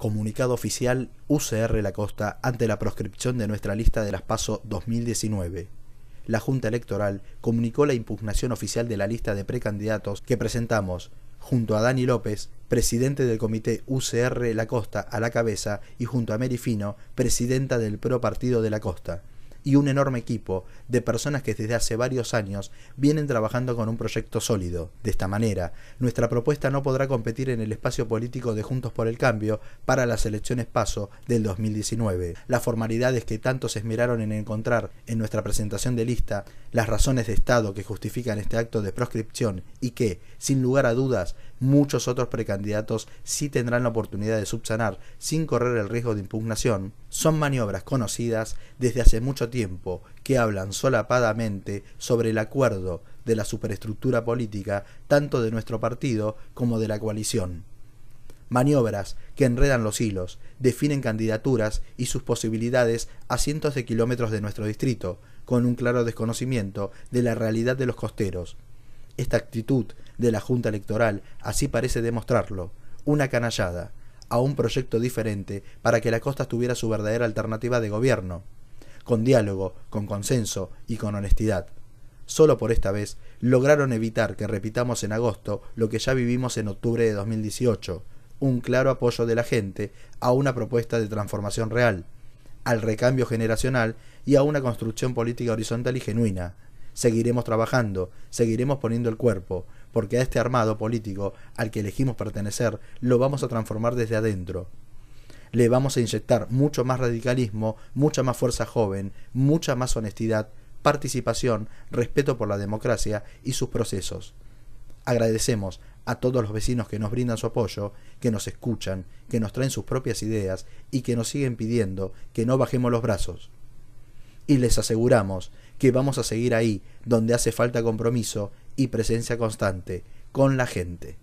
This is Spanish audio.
comunicado oficial UCR La Costa ante la proscripción de nuestra lista de las PASO 2019. La Junta Electoral comunicó la impugnación oficial de la lista de precandidatos que presentamos, junto a Dani López, presidente del comité UCR La Costa a la cabeza, y junto a Mary Fino, presidenta del Pro Partido de La Costa y un enorme equipo de personas que desde hace varios años vienen trabajando con un proyecto sólido. De esta manera, nuestra propuesta no podrá competir en el espacio político de Juntos por el Cambio para las elecciones paso del 2019. Las formalidades que tanto se esmeraron en encontrar en nuestra presentación de lista, las razones de Estado que justifican este acto de proscripción y que, sin lugar a dudas, muchos otros precandidatos sí tendrán la oportunidad de subsanar sin correr el riesgo de impugnación, son maniobras conocidas desde hace mucho tiempo que hablan solapadamente sobre el acuerdo de la superestructura política tanto de nuestro partido como de la coalición. Maniobras que enredan los hilos, definen candidaturas y sus posibilidades a cientos de kilómetros de nuestro distrito, con un claro desconocimiento de la realidad de los costeros. Esta actitud de la Junta Electoral así parece demostrarlo, una canallada, a un proyecto diferente para que la costa tuviera su verdadera alternativa de gobierno, con diálogo, con consenso y con honestidad. Solo por esta vez lograron evitar que repitamos en agosto lo que ya vivimos en octubre de 2018, un claro apoyo de la gente a una propuesta de transformación real, al recambio generacional y a una construcción política horizontal y genuina, seguiremos trabajando, seguiremos poniendo el cuerpo, porque a este armado político al que elegimos pertenecer lo vamos a transformar desde adentro. Le vamos a inyectar mucho más radicalismo, mucha más fuerza joven, mucha más honestidad, participación, respeto por la democracia y sus procesos. Agradecemos a todos los vecinos que nos brindan su apoyo, que nos escuchan, que nos traen sus propias ideas y que nos siguen pidiendo que no bajemos los brazos y les aseguramos que vamos a seguir ahí donde hace falta compromiso y presencia constante con la gente.